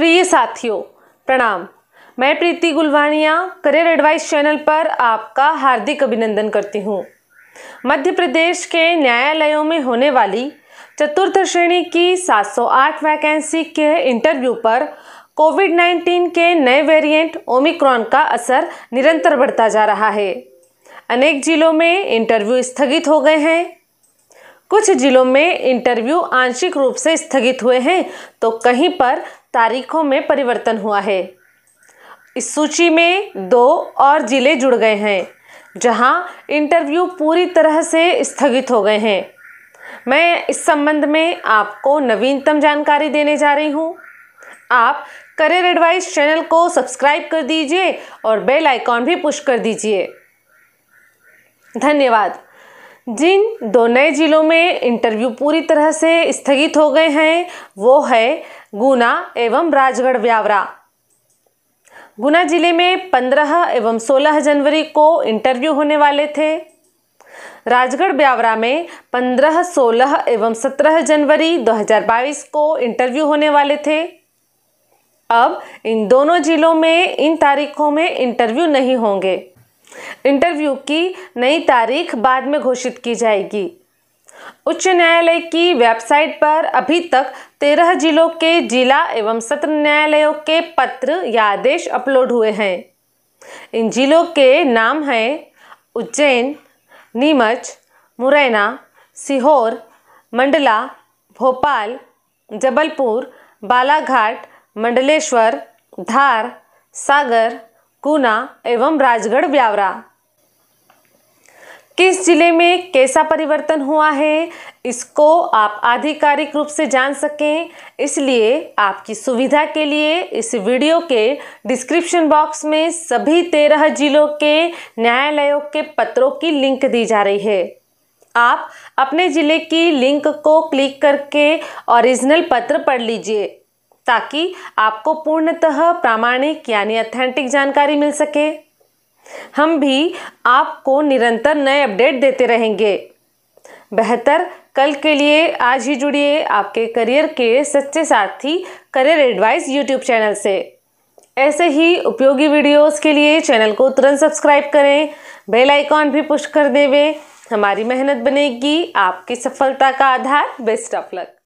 प्रिय साथियों प्रणाम मैं Preeti Gulvania career advice channel पर आपका हार्दिक अभिनंदन करती हूँ मध्य प्रदेश के न्यायालयों में होने वाली चतुर्थ श्रेणी की 708 वैकेंसी के इंटरव्यू पर कोविड 19 के नए वेरिएंट ओमिक्रॉन का असर निरंतर बढ़ता जा रहा है अनेक जिलों में इंटरव्यू स्थगित हो गए हैं कुछ जिलों में इंटरव्यू आंशिक रूप से स्थगित हुए हैं तो कहीं पर तारीखों में परिवर्तन हुआ है इस सूची में दो और ज़िले जुड़ गए हैं जहां इंटरव्यू पूरी तरह से स्थगित हो गए हैं मैं इस संबंध में आपको नवीनतम जानकारी देने जा रही हूं। आप करियर एडवाइस चैनल को सब्सक्राइब कर दीजिए और बेल आइकॉन भी पुश कर दीजिए धन्यवाद जिन दो नए ज़िलों में इंटरव्यू पूरी तरह से स्थगित हो गए हैं वो है गुना एवं राजगढ़ ब्यावरा गुना ज़िले में 15 एवं 16 जनवरी को इंटरव्यू होने वाले थे राजगढ़ ब्यावरा में 15, 16 एवं 17 जनवरी 2022 को इंटरव्यू होने वाले थे अब इन दोनों ज़िलों में इन तारीखों में इंटरव्यू नहीं होंगे इंटरव्यू की नई तारीख बाद में घोषित की जाएगी उच्च न्यायालय की वेबसाइट पर अभी तक तेरह जिलों के जिला एवं सत्र न्यायालयों के पत्र या आदेश अपलोड हुए हैं इन जिलों के नाम हैं उज्जैन नीमच मुरैना सीहोर मंडला भोपाल जबलपुर बालाघाट मंडलेश्वर धार सागर गुना एवं राजगढ़ ब्यावरा किस जिले में कैसा परिवर्तन हुआ है इसको आप आधिकारिक रूप से जान सकें इसलिए आपकी सुविधा के लिए इस वीडियो के डिस्क्रिप्शन बॉक्स में सभी तेरह जिलों के न्यायालयों के पत्रों की लिंक दी जा रही है आप अपने ज़िले की लिंक को क्लिक करके ओरिजिनल पत्र पढ़ लीजिए ताकि आपको पूर्णतः प्रामाणिक यानी अथेंटिक जानकारी मिल सके हम भी आपको निरंतर नए अपडेट देते रहेंगे बेहतर कल के लिए आज ही जुड़िए आपके करियर के सच्चे साथी करियर एडवाइस यूट्यूब चैनल से ऐसे ही उपयोगी वीडियोस के लिए चैनल को तुरंत सब्सक्राइब करें बेल आइकॉन भी पुश कर देवे हमारी मेहनत बनेगी आपकी सफलता का आधार बेस्ट ऑफ लक